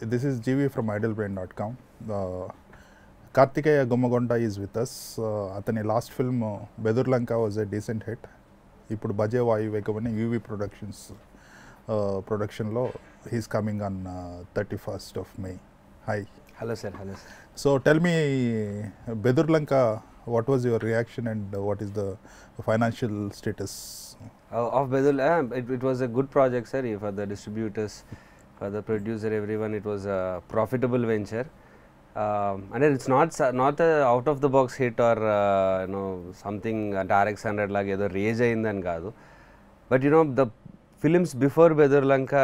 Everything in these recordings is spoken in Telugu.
This is GV from idlebrain.com. Uh, Kartikeya is with us. Uh, the last film, uh, Bedurlanka, was a decent hit. He put budget Bajay Vayu Vekavani, UV Productions uh, production law. He's coming on 31st uh, of May. Hi. Hello, sir. Hello, sir. So tell me, Bedurlanka, what was your reaction and what is the financial status? Oh, of Bedurlanka, uh, it, it was a good project, sir, for the distributors. For the producer every one it was a profitable venture అంటే it's not not out of the box hit or you know something అంటే ఆర్ఎక్స్ హండ్రెడ్ లాగా ఏదో రేజ్ అయిందని కాదు but you know the films before Bedurulanka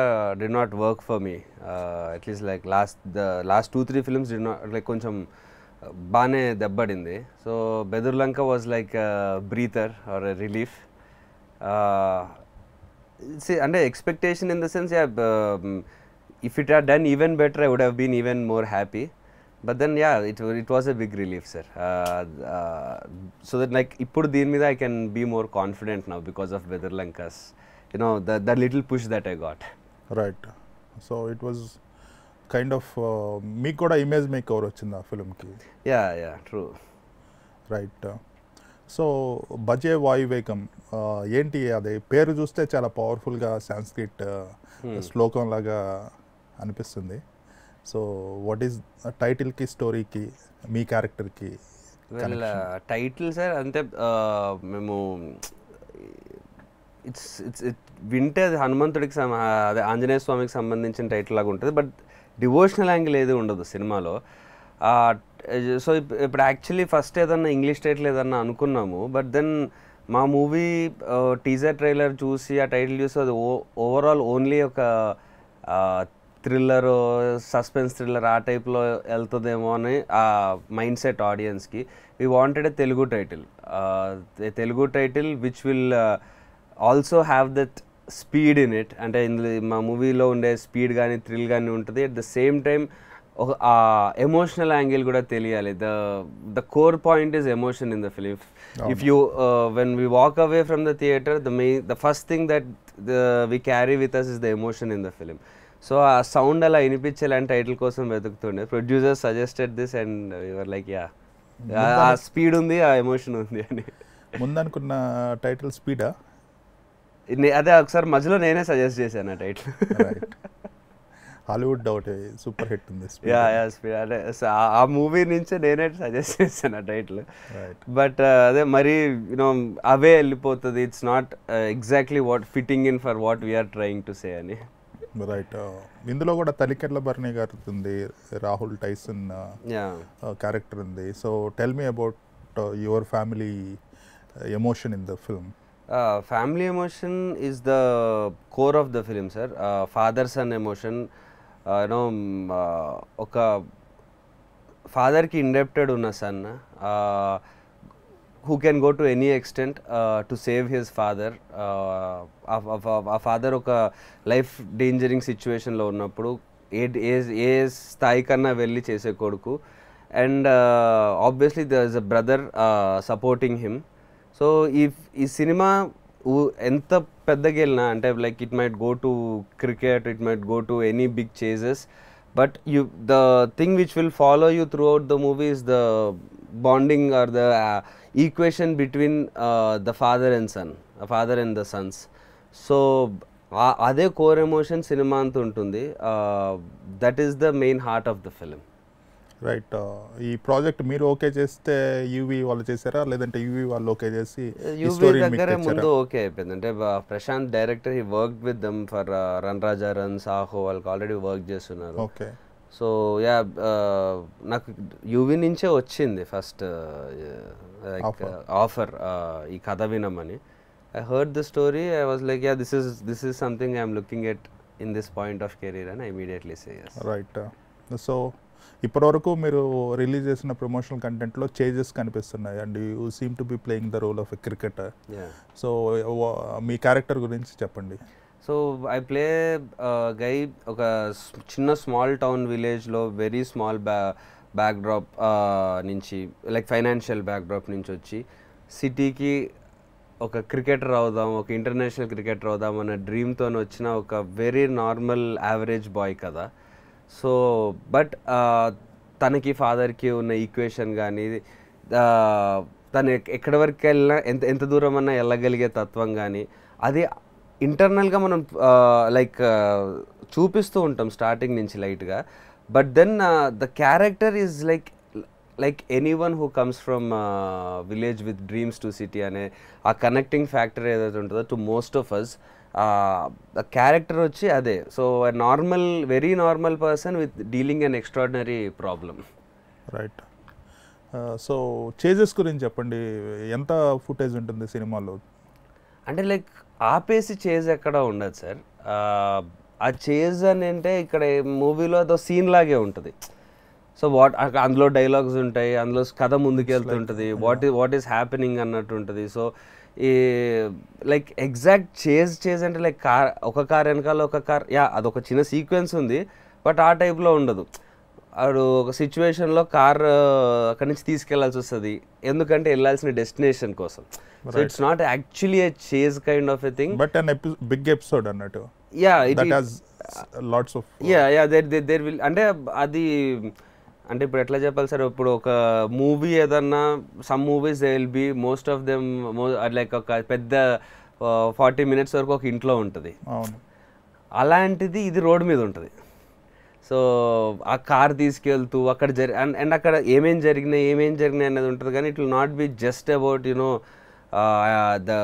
did not work for me at least like last the last two three films did not like కొంచెం uh, బాగానే దెబ్బడింది so Bedurulanka was like breather or relief అంటే expectation in the sense yeah if it had done even better, I would have been even more happy. But then, yeah, it, it was a big relief, sir. Uh, uh, so that like, ippudu deen mida I can be more confident now because of Weather Lankas. You know, the, the little push that I got. Right. So, it was kind of మీకు కూడా ఇమేజ్ మేక్ కవర్ వచ్చింది ఆ ఫిల్మ్కి yeah yeah true right so బజే వాయువేగం ఏంటి అది పేరు చూస్తే చాలా పవర్ఫుల్గా సాంస్క్రిట్ శ్లోకం లాగా అనిపిస్తుంది సో వాట్ ఈస్ టైటిల్కి స్టోరీకి మీ క్యారెక్టర్కి టైటిల్ సార్ అంతే మేము ఇట్స్ ఇట్స్ ఇట్ వింటే అది హనుమంతుడికి అదే ఆంజనేయ స్వామికి సంబంధించిన టైటిల్ లాగా ఉంటుంది బట్ డివోషనల్ యాంగిల్ ఏది ఉండదు సినిమాలో సో ఇప్పుడు యాక్చువల్లీ ఫస్ట్ ఏదన్నా ఇంగ్లీష్ టైటిల్ ఏదన్నా అనుకున్నాము బట్ దెన్ మా మూవీ టీజర్ ట్రైలర్ చూసి ఆ టైటిల్ చూసి అది ఓవరాల్ ఓన్లీ ఒక uh, థ్రిల్లర్ సస్పెన్స్ థ్రిల్లర్ ఆ టైప్లో వెళ్తుందేమో అని ఆ మైండ్ సెట్ ఆడియన్స్కి we wanted a Telugu title Telugu title which will also have that speed in it అంటే ఇందులో మా మూవీలో ఉండే స్పీడ్ కానీ థ్రిల్ కానీ ఉంటుంది అట్ ద సేమ్ టైం ఒక ఆ ఎమోషనల్ యాంగిల్ కూడా తెలియాలి the the core point is emotion in the film if you when we walk away from the theatre the main the first thing that the we carry with us is the emotion in the film so ఆ సౌండ్ అలా వినిపించేలాంటి టైటిల్ కోసం వెతుకుతుండే producer suggested this and your like yeah ఆ స్పీడ్ ఉంది ఆ ఎమోషన్ ఉంది అని ముందనుకున్న టైటిల్ స్పీడా అదే ఒకసారి మధ్యలో నేనే సజెస్ట్ చేశాను ఆ టైటిల్ హాలీవుడ్ డౌట్ సూపర్ హిట్ ఉంది యా యా స్పీడ్ ఆ మూవీ నుంచి నేనే సజెస్ట్ చేశాను ఆ టైటిల్ బట్ uh, అదే మరి యూనో అవే వెళ్ళిపోతుంది it's not exactly what fitting in for what we are trying to say అని రైట్ ఇందులో కూడా తలికెట్ల భరణి గారి ఉంది రాహుల్ టైసన్ క్యారెక్టర్ ఉంది so tell me about your family emotion in the film family emotion is the core of the film sir father son emotion you know ఒక ఫాదర్కి ఇండెప్టెడ్ ఉన్న son who can go to any extent to save save father ఆ ఫాదర్ ఒక లైఫ్ డేంజరింగ్ సిచ్యువేషన్లో ఉన్నప్పుడు ఏ ఏ ఏ స్థాయి కన్నా వెళ్ళి చేసే కొడుకు and obviously the is a brother supporting him so ఈ ఈ సినిమా ఎంత పెద్దగా వెళ్ళినా అంటే like it might go to cricket it might go to any big chases but you the thing which will follow you throughout the movie is the bonding or the equation between the father and son father and the sons so అదే కోర్ ఎమోషన్ సినిమా అంత ఉంటుంది that is the main heart of the film right ఈ ప్రాజెక్ట్ మీరు ఓకే చేస్తే యూవి వాళ్ళు చేశారా లేదంటే యూవి వాళ్ళు ఓకే చేసి యూవి uh, దగ్గర ముందు ఓకే అయిపోయింది అంటే ప్రశాంత్ డైరెక్టర్ ఈ work with them for Run Raja Run Saaho వాళ్ళకి ఆల్రెడీ వర్క్ చేస్తున్నారు ఓకే సో యా uh, నాకు యువి నుంచే వచ్చింది first like uh, offer uh, ఈ కథ వినమని I heard the story I was like yeah this is this is something I'm looking at in this point of career అని ఇమీడియట్లీ సే రైట్ సో ఇప్పటివరకు మీరు రిలీజ్ చేసిన ప్రమోషనల్ కంటెంట్లో చేంజెస్ కనిపిస్తున్నాయి and you seem to be playing the role of a cricketer so మీ క్యారెక్టర్ గురించి చెప్పండి సో ఐ ప్లే గై ఒక చిన్న స్మాల్ టౌన్ విలేజ్లో వెరీ స్మాల్ బ్యా బ్యాక్డ్రాప్ నుంచి లైక్ ఫైనాన్షియల్ బ్యాక్డ్రాప్ నుంచి వచ్చి సిటీకి ఒక క్రికెటర్ అవుదాం ఒక ఇంటర్నేషనల్ క్రికెటర్ అవుదాం అన్న డ్రీమ్తో వచ్చిన ఒక వెరీ నార్మల్ యావరేజ్ బాయ్ కదా సో బట్ తనకి ఫాదర్కి ఉన్న ఈక్వేషన్ కానీ తను ఎక్కడి వరకు వెళ్ళినా ఎంత ఎంత దూరం అన్నా వెళ్ళగలిగే తత్వం కానీ అది ఇంటర్నల్గా మనం లైక్ చూపిస్తూ ఉంటాం స్టార్టింగ్ నుంచి లైట్గా but then the character is like like any one who comes from village with dreams to city అనే ఆ కనెక్టింగ్ ఫ్యాక్టర్ ఏదైతే ఉంటుందో to most of us character వచ్చి అదే so normal very normal person with dealing an extraordinary problem right so chases గురించి చెప్పండి ఎంత ఫుటేజ్ ఉంటుంది సినిమాలో అంటే లైక్ ఆపేసి చేజ్ ఎక్కడ ఉండదు సార్ ఆ చేజ్ అని అంటే ఇక్కడ మూవీలో అదో సీన్ లాగే ఉంటుంది సో వాట్ అందులో డైలాగ్స్ ఉంటాయి అందులో కథ ముందుకెళ్తుంటుంది వాట్ ఈ వాట్ ఈస్ హ్యాపెనింగ్ అన్నట్టు ఉంటుంది సో ఈ లైక్ ఎగ్జాక్ట్ చేజ్ చేజ్ అంటే లైక్ కార్ ఒక కార్ వెనకాల ఒక కార్ యా అదొక చిన్న సీక్వెన్స్ ఉంది బట్ ఆ టైప్లో ఉండదు వాడు ఒక సిచ్యువేషన్లో కార్ అక్కడి నుంచి తీసుకెళ్లాల్సి వస్తుంది ఎందుకంటే వెళ్ళాల్సిన డెస్టినేషన్ కోసం so it's not actually a chase kind of a thing but an big episode అన్నట్టు yeah it lots of yeah yeah there there will అంటే అది అంటే ఇప్పుడు ఎట్లా చెప్పాలి సార్ ఇప్పుడు ఒక మూవీ ఏదన్నా some movies they will be most of them like ఒక పెద్ద ఫార్టీ మినిట్స్ వరకు ఒక ఇంట్లో ఉంటుంది అలాంటిది ఇది రోడ్ మీద ఉంటుంది సో ఆ కార్ తీసుకెళ్తూ అక్కడ జరి అండ్ అక్కడ ఏమేం జరిగినాయి ఏమేం జరిగినాయి అనేది ఉంటుంది కానీ it will not be just about you know the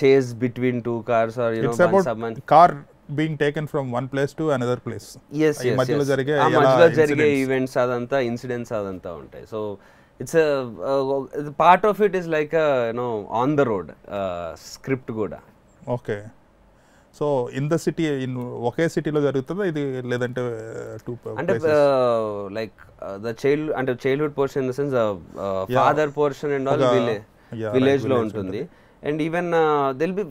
chase between two cars or you know car being taken from one place to another place ఎస్ మధ్యలో జరిగే ఈవెంట్స్ అదంతా ఇన్సిడెంట్స్ అదంతా ఉంటాయి so it's part of it is like you know on the road script కూడా okay so in the city in ఒకే సిటీలో జరుగుతుందా ఇది లేదంటే టూ uh, అంటే లైక్ ద చైల్డ్ అంటే childhood portion in the sense father portion and all village లో ఉంటుంది అండ్ ఈవెన్ దిల్ బి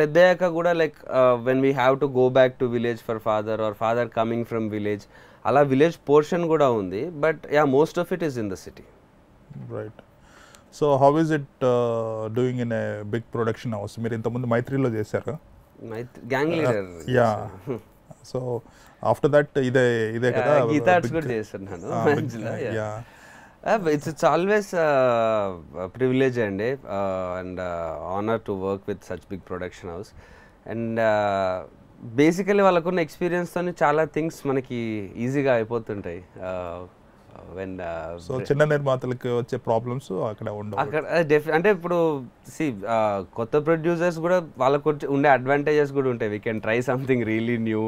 పెద్ద కూడా like when we have to go back to village for father or father coming from village అలా విలేజ్ పోర్షన్ కూడా ఉంది but yeah most of it is in the city right so how is it doing in a big production house మీరు ఇంతకుముందు మైత్రిలో uh, చేశారు యా సో ఆఫ్టర్ దట్ ఇదే ఇదే కదా గీతార్ట్స్ కూడా ఇట్స్ ఇట్స్ ఆల్వేస్ ప్రివిలేజ్ అండి and honour to work with such big production house and basically వాళ్ళకున్న ఎక్స్పీరియన్స్తో చాలా థింగ్స్ మనకి ఈజీగా అయిపోతుంటాయి uh, వెన్ సో uh, చిన్న నిర్మాతలకు వచ్చే ప్రాబ్లమ్స్ అక్కడ ఉండవు అక్కడ uh, అంటే ఇప్పుడు సి uh, కొత్త ప్రొడ్యూసర్స్ కూడా వాళ్ళకు ఉండే అడ్వాంటేజెస్ కూడా ఉంటాయి we can try something really new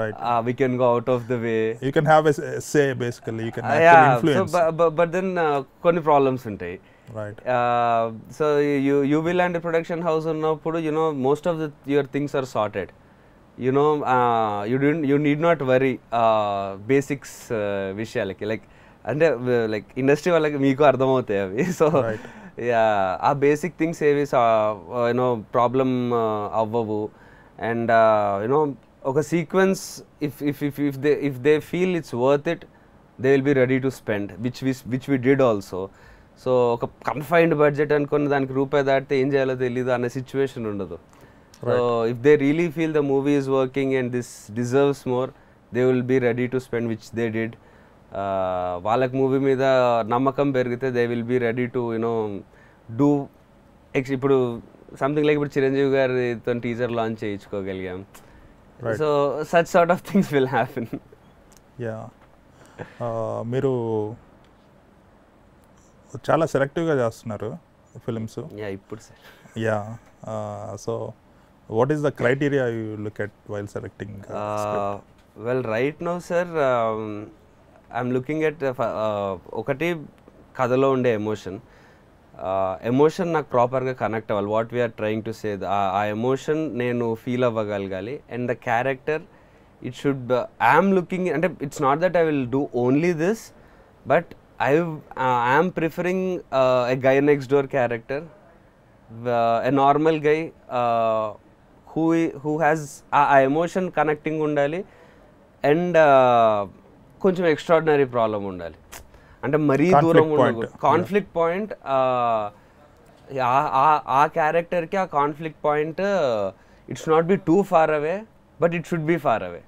right we can go out of the way you can have say basically you can but then కొన్ని ప్రాబ్లమ్స్ ఉంటాయి సో యూ యూబీ లాంటి ప్రొడక్షన్ హౌస్ ఉన్నప్పుడు you know most of the your things are sorted you know you you need not worry basics విషయాలకి లైక్ అంటే లైక్ ఇండస్ట్రీ వాళ్ళకి మీకు అర్థమవుతాయి అవి సో ఆ బేసిక్ థింగ్స్ ఏవి యూనో ప్రాబ్లమ్ అవ్వవు అండ్ యూనో ఒక sequence if if if if they if they feel it's worth it they will be ready to spend which we which we did also so ఒక కన్ఫైన్డ్ బడ్జెట్ అనుకుని దానికి రూపాయి దాటితే ఏం చేయాలో తెలియదు అనే సిచ్యువేషన్ ఉండదు so if they really feel the movie is working and this deserves more they will be ready to spend which they did వాళ్ళకి మూవీ మీద నమ్మకం పెరిగితే they will be ready to you know do ex ఇప్పుడు సంథింగ్ లైక్ ఇప్పుడు చిరంజీవి గారితో టీజర్ లాంచ్ చేయించుకోగలిగాం so such sort of things will happen yeah మీరు చాలా సెలెక్టివ్గా చేస్తున్నారు ఫిలిమ్స్ యా ఇప్పుడు sir yeah so what is the criteria you look at while selecting well right no sir I'm looking at ఒకటి కథలో ఉండే ఎమోషన్ ఎమోషన్ uh, నాకు ప్రాపర్గా కనెక్ట్ అవ్వాలి what we are trying to say ఆ ఎమోషన్ నేను ఫీల్ అవ్వగలగాలి and the character it should I'm looking అంటే it's not that I will do only this but I I'm preferring a guy next door character a normal guy who who has ఆ ఎమోషన్ కనెక్టింగ్ ఉండాలి అండ్ కొంచెం ఎక్స్ట్రాడినరీ ప్రాబ్లం ఉండాలి అంటే మరీ దూరం కాన్ఫ్లిక్ట్ పాయింట్ ఆ క్యారెక్టర్కి ఆ conflict point it's not be too far away but it should be far away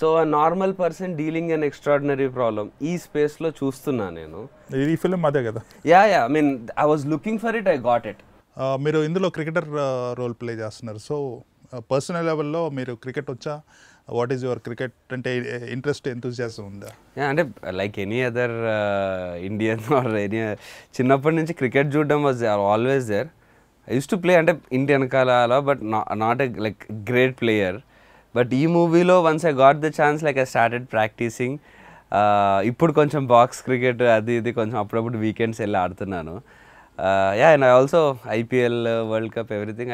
so normal person dealing an extraordinary problem ఈ స్పేస్ లో చూస్తున్నా నేను అదే కదా yeah yeah I mean I was looking for it I got it మీరు ఇందులో క్రికెటర్ రోల్ ప్లే చేస్తున్నారు సో పర్సనల్ లెవెల్లో మీరు క్రికెట్ వచ్చా వాట్ ఈస్ యువర్ క్రికెట్ అంటే ఇంట్రెస్ట్ ఎంతూజియాసం ఉందా అంటే like any other Indian or any చిన్నప్పటి నుంచి క్రికెట్ చూడడం was always there I used to play అంటే ఇంటి వెనకాల అలా but not a like great player but ఈ మూవీలో once I got the chance like I started practicing ఇప్పుడు కొంచెం బాక్స్ క్రికెట్ అది ఇది కొంచెం అప్పుడప్పుడు వీకెండ్స్ వెళ్ళి ఆడుతున్నాను yeah and I also IPL world cup everything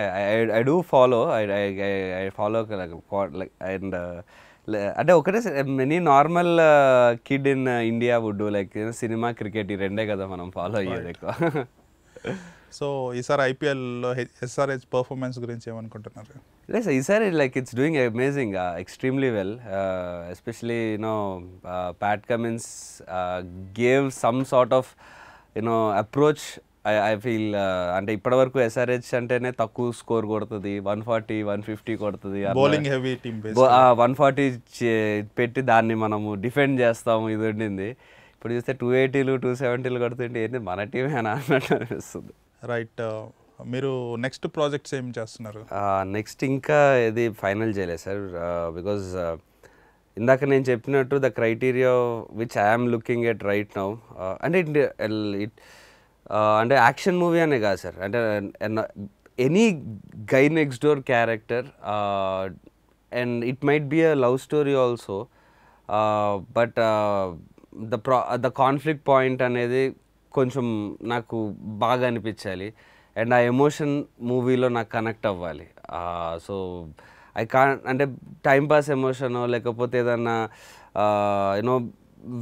I do follow I follow and అంటే ఒకటే many normal kid in India would like cinema cricket ఈ రెండే కదా మనం ఫాలో అయ్యేది ఎక్కువ సో ఈసారి ఐపీఎల్లో ఎస్ఆర్హెచ్ పర్ఫార్మెన్స్ గురించి ఏమనుకుంటున్నారు లేదు సార్ ఈసారి like it's doing amazing extremely well especially you know Pat Cummins gave some sort of you know approach I I feel అంటే ఇప్పటి వరకు ఎస్ఆర్హెచ్ అంటేనే తక్కువ స్కోర్ కొడుతుంది వన్ ఫార్టీ వన్ ఫిఫ్టీ కొడుతుంది bowling heavy team one forty పెట్టి దాన్ని మనము డిఫెండ్ చేస్తాము ఇది ఉండింది ఇప్పుడు చూస్తే టూ ఎయిటీలు టూ సెవెంటీలు కొడుతుంటే ఏంటి మన టీమేనా అన్నట్టు అనిపిస్తుంది రైట్ uh, మీరు నెక్స్ట్ ప్రాజెక్ట్స్ ఏం చేస్తున్నారు నెక్స్ట్ ఇంకా ఇది ఫైనల్ చేయలేదు సార్ బికాజ్ uh, uh, ఇందాక నేను చెప్పినట్టు the criteria which I'm looking at right now అంటే ఇట్ అంటే యాక్షన్ మూవీ అనే కాదు సార్ అంటే any guy next door character and it might be a love story also but the ప్రా ద కాన్ఫ్లిక్ట్ పాయింట్ అనేది కొంచెం నాకు బాగా అనిపించాలి అండ్ ఆ ఎమోషన్ మూవీలో నాకు కనెక్ట్ అవ్వాలి సో ఐ కా అంటే టైంపాస్ ఎమోషనో లేకపోతే ఏదన్నా యూనో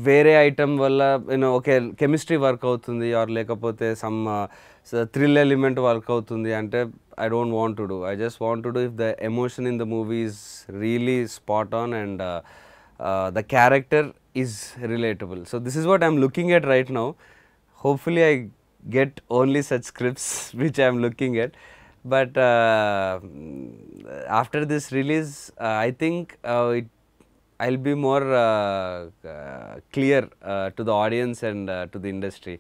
వేరే ఐటమ్ వల్ల యూనో ఓకే కెమిస్ట్రీ వర్క్ అవుతుంది ఆర్ లేకపోతే some uh, thrill element work అవుతుంది అంటే I don't want to do I just want to do if the emotion in the movie is really spot on and uh, uh, the character is relatable so this is what I'm looking at right now hopefully I get only such scripts which I'm looking at but after this release I think it I will be more clear to the audience and to audience industry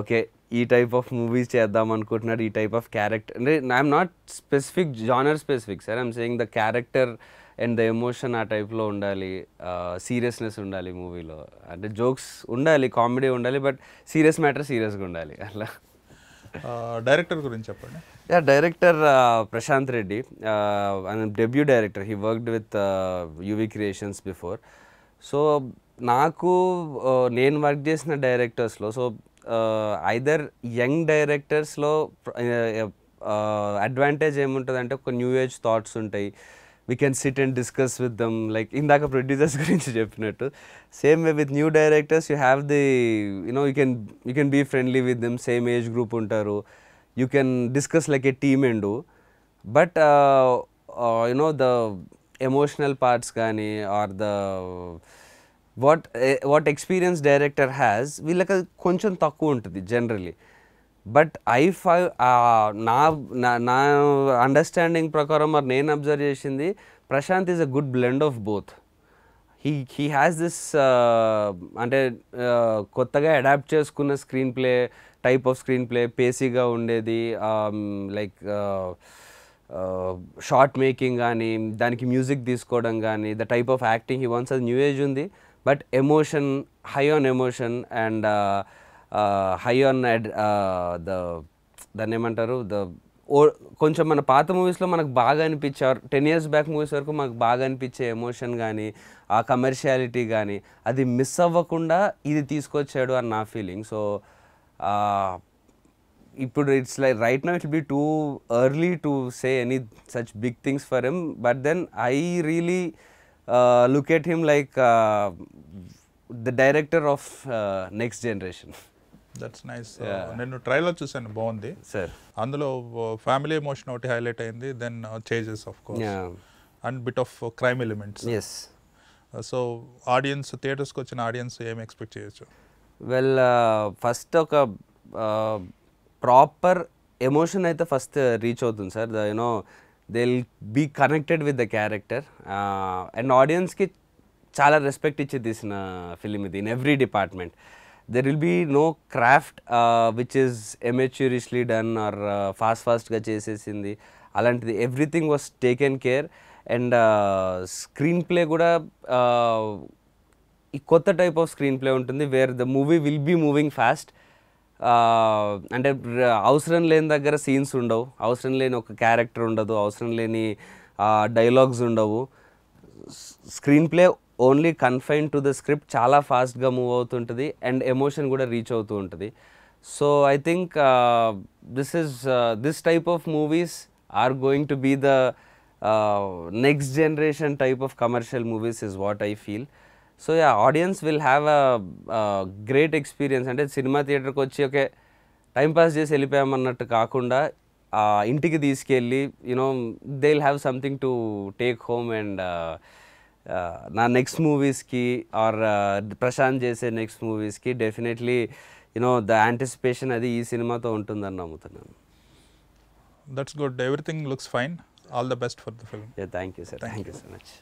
okay uh, ఈ టైప్ ఆఫ్ మూవీస్ చేద్దాం అనుకుంటున్నాడు ఈ టైప్ ఆఫ్ క్యారెక్టర్ అంటే I'm not specific genre specific sir I'm saying the character and the emotion ఆ టైప్లో ఉండాలి సీరియస్నెస్ uh, ఉండాలి మూవీలో అంటే జోక్స్ ఉండాలి కామెడీ ఉండాలి బట్ సీరియస్ మ్యాటర్ సీరియస్గా ఉండాలి అలా డైరెక్టర్ గురించి చెప్పండి yeah director Prashanth Reddy debut director he worked with UV Creations before so నాకు నేను వర్క్ చేసిన డైరెక్టర్స్లో సో ఐదర్ యంగ్ డైరెక్టర్స్లో అడ్వాంటేజ్ ఏముంటుందంటే ఒక న్యూ ఏజ్ థాట్స్ ఉంటాయి we can sit and discuss with them like ఇందాక ప్రొడ్యూసర్స్ గురించి చెప్పినట్టు same way with new directors you have the you know you can you can be friendly with them same age group ఉంటారు you can discuss like A team and but you know the emotional parts కానీ or the what what experience director has వీళ్ళకి కొంచెం తక్కువ ఉంటుంది జనరలీ బట్ ఐ ఫైవ్ నా నా అండర్స్టాండింగ్ ప్రకారం మరి నేను అబ్జర్వ్ చేసింది Prashanth is a good blend of both he he has this అంటే uh, కొత్తగా అడాప్ట్ చేసుకున్న screen play type of screen play పేసీగా ఉండేది లైక్ షార్ట్ మేకింగ్ కానీ దానికి మ్యూజిక్ తీసుకోవడం కానీ the type of acting he once అది న్యూ ఏజ్ ఉంది but emotion high on emotion and high on the దాన్ని ఏమంటారు ద ఓ కొంచెం మన పాత మూవీస్లో మనకు బాగా అనిపించే టెన్ ఇయర్స్ బ్యాక్ మూవీస్ వరకు మనకు బాగా అనిపించే ఎమోషన్ కానీ ఆ కమర్షియాలిటీ కానీ అది మిస్ అవ్వకుండా ఇది తీసుకొచ్చాడు అని నా ఫీలింగ్ సో ఇప్పుడు it's like right now it be too early to say any such big things for him but then I really look at him like the director of next generation that's nice uh, నేను ట్రైలర్ చూసాను బాగుంది సార్ అందులో ఫ్యామిలీ uh, ఎమోషన్ ఒకటి హైలైట్ అయింది then chases of course and bit of crime elements yes so audience థియేటర్స్కి వచ్చిన ఆడియన్స్ ఏం ఎక్స్పెక్ట్ చేయొచ్చు వెల్ ఫస్ట్ uh, ఒక ప్రాపర్ ఎమోషన్ అయితే ఫస్ట్ రీచ్ అవుతుంది sir the you know they be connected with the character and ఆడియన్స్కి చాలా రెస్పెక్ట్ ఇచ్చి తీసిన ఫిలిం ఇది in every department there will be no craft which is amateurishly done or fast ఫాస్ట్గా చేసేసింది అలాంటిది everything was taken care and screen play కూడా uh, ఈ కొత్త టైప్ ఆఫ్ స్క్రీన్ ప్లే ఉంటుంది where the movie will be moving fast అంటే అవసరం లేని దగ్గర సీన్స్ ఉండవు అవసరం లేని ఒక క్యారెక్టర్ ఉండదు అవసరం లేని డైలాగ్స్ uh, ఉండవు screen play only confine to the script చాలా ఫాస్ట్గా మూవ్ అవుతుంటుంది అండ్ ఎమోషన్ కూడా రీచ్ అవుతూ ఉంటుంది so I think this is this type of movies are going to be the next generation type of commercial movies is what I feel so yeah audience will have a great experience అంటే సినిమా థియేటర్కి వచ్చి ఒకే టైంపాస్ చేసి వెళ్ళిపోయామన్నట్టు కాకుండా ఇంటికి తీసుకెళ్ళి you know they will have something to take home and నా నెక్స్ట్ మూవీస్కి ఆర్ ప్రశాంత్ చేసే నెక్స్ట్ మూవీస్కి డెఫినెట్లీ యునో ద యాంటిసిపేషన్ అది ఈ సినిమాతో ఉంటుందని నమ్ముతున్నాను that's good everything looks fine all the best for the film thank you sir thank you so much